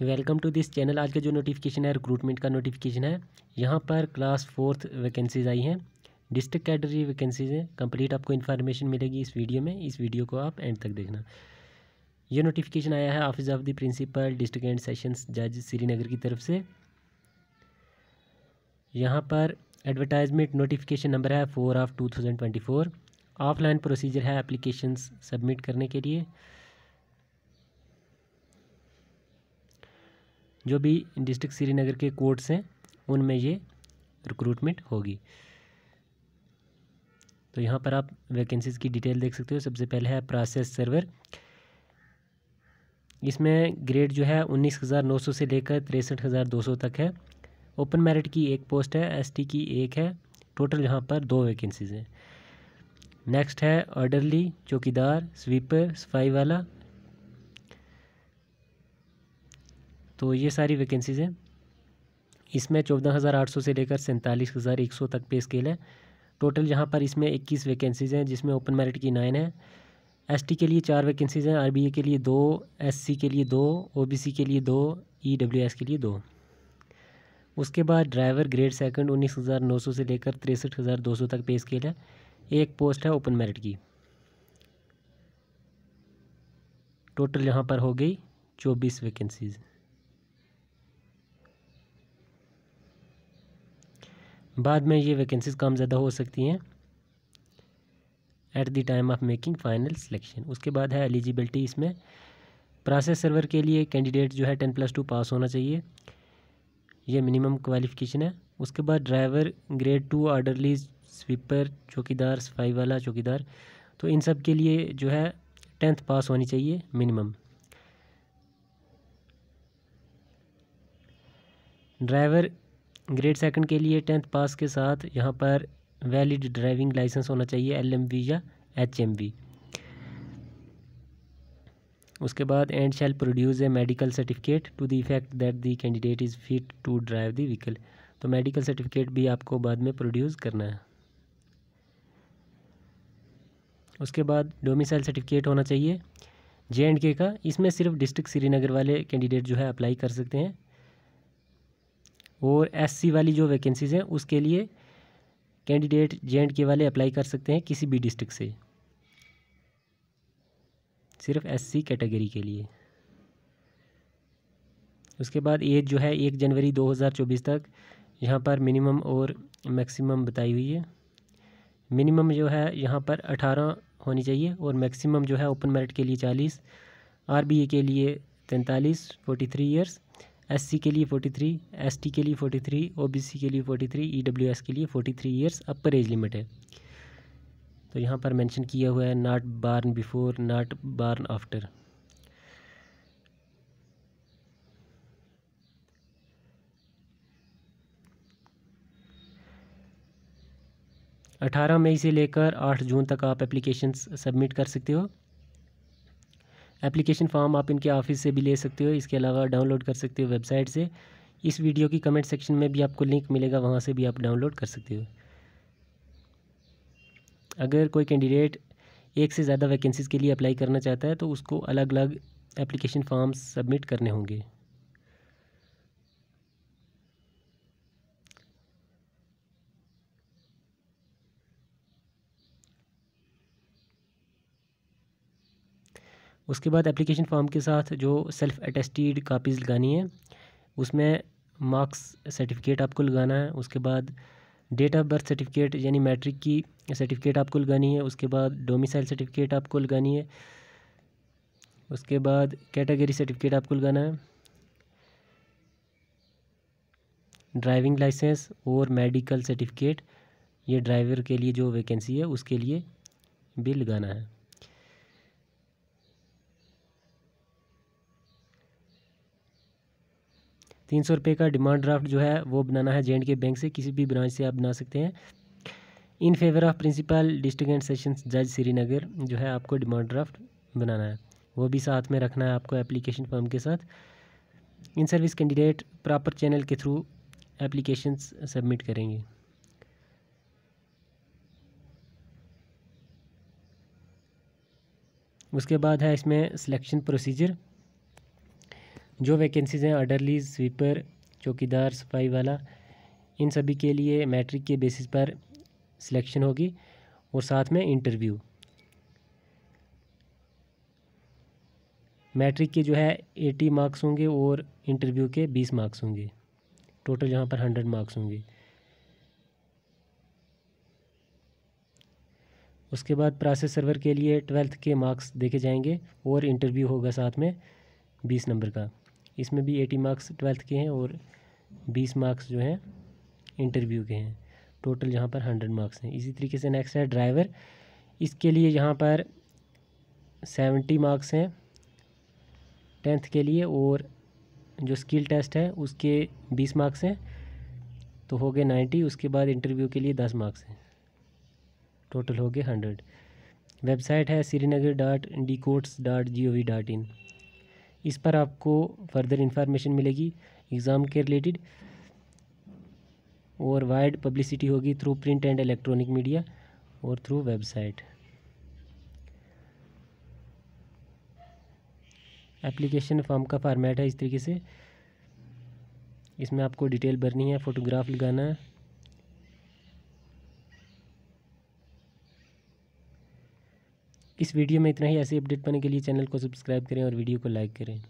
welcome to this channel आज का जो नोटिफिकेशन है रिक्रूटमेंट का नोटिफिकेशन है यहाँ पर क्लास फोर्थ वैकेंसीज आई हैं डिस्ट्रिक्ट कैटरी वैकेंसीज हैं कंप्लीट आपको इन्फॉर्मेशन मिलेगी इस वीडियो में इस वीडियो को आप एंड तक देखना ये नोटिफिकेशन आया है office of the principal district and sessions जज श्रीनगर की तरफ से यहाँ पर एडवर्टाइजमेंट नोटिफिकेशन नंबर है four of two thousand twenty four offline procedure है अप्लीकेशन सबमिट करने के लिए जो भी डिस्ट्रिक्ट श्रीनगर के कोर्ट्स हैं उनमें ये रिक्रूटमेंट होगी तो यहाँ पर आप वैकेंसीज़ की डिटेल देख सकते हो सबसे पहले है प्रोसेस सर्वर इसमें ग्रेड जो है उन्नीस हज़ार नौ सौ से लेकर तिरसठ हज़ार दो सौ तक है ओपन मेरिट की एक पोस्ट है एसटी की एक है टोटल यहाँ पर दो वैकेंसीज़ हैं नेक्स्ट है ऑर्डरली चौकीदार स्वीपर सफाई वाला तो ये सारी वैकेंसीज़ हैं इसमें चौदह हज़ार आठ सौ से लेकर सैंतालीस हज़ार एक सौ तक पे स्केल है टोटल यहाँ पर इसमें इक्कीस वैकेंसीज़ हैं जिसमें ओपन मेरिट की नाइन है एसटी के लिए चार वैकेंसीज़ हैं आरबीए के लिए दो एससी के लिए दो ओबीसी के लिए दो ईडब्ल्यूएस e के लिए दो उसके बाद ड्राइवर ग्रेड सेकंड उन्नीस हज़ार नौ सौ से लेकर तिरसठ हज़ार दो सौ तक पे स्केल है एक पोस्ट है ओपन मेरिट की टोटल यहाँ पर हो गई चौबीस वैकेंसीज़ बाद में ये वैकेंसीज कम ज़्यादा हो सकती हैं at the time of making final selection उसके बाद है एलिजिबिलिटी इसमें प्रोसेस सर्वर के लिए कैंडिडेट जो है टेन प्लस टू पास होना चाहिए यह मिनिमम क्वालिफिकेशन है उसके बाद driver grade two orderly sweeper चौकीदार सफाई वाला चौकीदार तो इन सब के लिए जो है टेंथ पास होनी चाहिए मिनिमम ड्राइवर ग्रेड सेकंड के लिए टेंथ पास के साथ यहाँ पर वैलिड ड्राइविंग लाइसेंस होना चाहिए एलएमवी या एचएमवी उसके बाद and shall produce a medical certificate to the effect that the candidate is fit to drive the vehicle तो मेडिकल सर्टिफिकेट भी आपको बाद में प्रोड्यूस करना है उसके बाद डोमिसाइल सर्टिफिकेट होना चाहिए जे एंड के का इसमें सिर्फ डिस्ट्रिक्ट श्रीनगर वाले कैंडिडेट जो है अप्लाई कर सकते हैं और एससी वाली जो वैकेंसीज़ हैं उसके लिए कैंडिडेट जे के वाले अप्लाई कर सकते हैं किसी भी डिस्ट्रिक्ट से सिर्फ एससी कैटेगरी के लिए उसके बाद एज जो है एक जनवरी 2024 तक यहाँ पर मिनिमम और मैक्सिमम बताई हुई है मिनिमम जो है यहाँ पर 18 होनी चाहिए और मैक्सिमम जो है ओपन मेरिट के लिए 40 आरबीए के लिए 43 43 ईयर्स एससी के लिए फोर्टी थ्री एसटी के लिए फोर्टी थ्री ओबीसी के लिए फोर्टी थ्री ईडब्ल्यूएस के लिए forty three years upper age limit है तो यहाँ पर मेंशन किया हुआ है नॉट बार्न बिफोर नॉट बार्न आफ्टर अठारह मई से लेकर आठ जून तक आप एप्लीकेशन सबमिट कर सकते हो एप्लीकेशन फॉर्म आप इनके ऑफिस से भी ले सकते हो इसके अलावा डाउनलोड कर सकते हो वेबसाइट से इस वीडियो की कमेंट सेक्शन में भी आपको लिंक मिलेगा वहाँ से भी आप डाउनलोड कर सकते हो अगर कोई कैंडिडेट एक से ज़्यादा वैकेंसीज़ के लिए अप्लाई करना चाहता है तो उसको अलग अलग एप्लीकेशन फॉर्म्स सबमिट करने होंगे उसके बाद एप्लीकेशन फॉर्म के साथ जो सेल्फ़ अटेस्टेड कापीज़ लगानी है उसमें मार्क्स सर्टिफिकेट आपको लगाना है उसके बाद डेट ऑफ बर्थ सर्टिफिकेट यानी मैट्रिक की सर्टिफिकेट आपको लगानी है उसके बाद डोमिसाइल सर्टिफिकेट आपको लगानी है उसके बाद कैटेगरी सर्टिफिकेट आपको लगाना है ड्राइविंग लाइसेंस और मेडिकल सर्टिफिकेट ये ड्राइवर के लिए जो वैकेंसी है उसके लिए भी लगाना है तीन सौ रुपये का डिमांड ड्राफ्ट जो है वो बनाना है जे के बैंक से किसी भी ब्रांच से आप बना सकते हैं in favour of principal district and session जज श्रीनगर जो है आपको डिमांड ड्राफ्ट बनाना है वो भी साथ में रखना है आपको एप्लीकेशन फॉर्म के साथ in service candidate proper channel के थ्रू एप्लीकेशन सबमिट करेंगे उसके बाद है इसमें सिलेक्शन प्रोसीजर जो वैकेंसीज़ हैं अर्डरली स्वीपर चौकीदार सफाई वाला इन सभी के लिए मैट्रिक के बेसिस पर सिलेक्शन होगी और साथ में इंटरव्यू मैट्रिक के जो है एटी मार्क्स होंगे और इंटरव्यू के बीस मार्क्स होंगे टोटल यहाँ पर हंड्रेड मार्क्स होंगे उसके बाद प्रोसेस सर्वर के लिए ट्वेल्थ के मार्क्स देखे जाएंगे और इंटरव्यू होगा साथ में बीस नंबर का इसमें भी एटी मार्क्स ट्वेल्थ के हैं और बीस मार्क्स जो हैं इंटरव्यू के हैं टोटल यहाँ पर हंड्रेड मार्क्स हैं इसी तरीके से नेक्स्ट है ड्राइवर इसके लिए यहाँ पर सेवेंटी मार्क्स हैं टेंथ के लिए और जो स्किल टेस्ट है उसके बीस मार्क्स हैं तो हो गए नाइन्टी उसके बाद इंटरव्यू के लिए दस मार्क्स हैं टोटल हो गए हंड्रेड वेबसाइट है Srinagar dot D courts dot G O V dot in इस पर आपको फर्दर इन्फॉर्मेशन मिलेगी एग्ज़ाम के रिलेटेड और वाइड पब्लिसिटी होगी through print and electronic media और थ्रू वेबसाइट एप्लीकेशन फॉर्म का फॉर्मेट है इस तरीके से इसमें आपको डिटेल भरनी है फ़ोटोग्राफ लगाना है इस वीडियो में इतना ही ऐसे अपडेट पाने के लिए चैनल को सब्सक्राइब करें और वीडियो को लाइक करें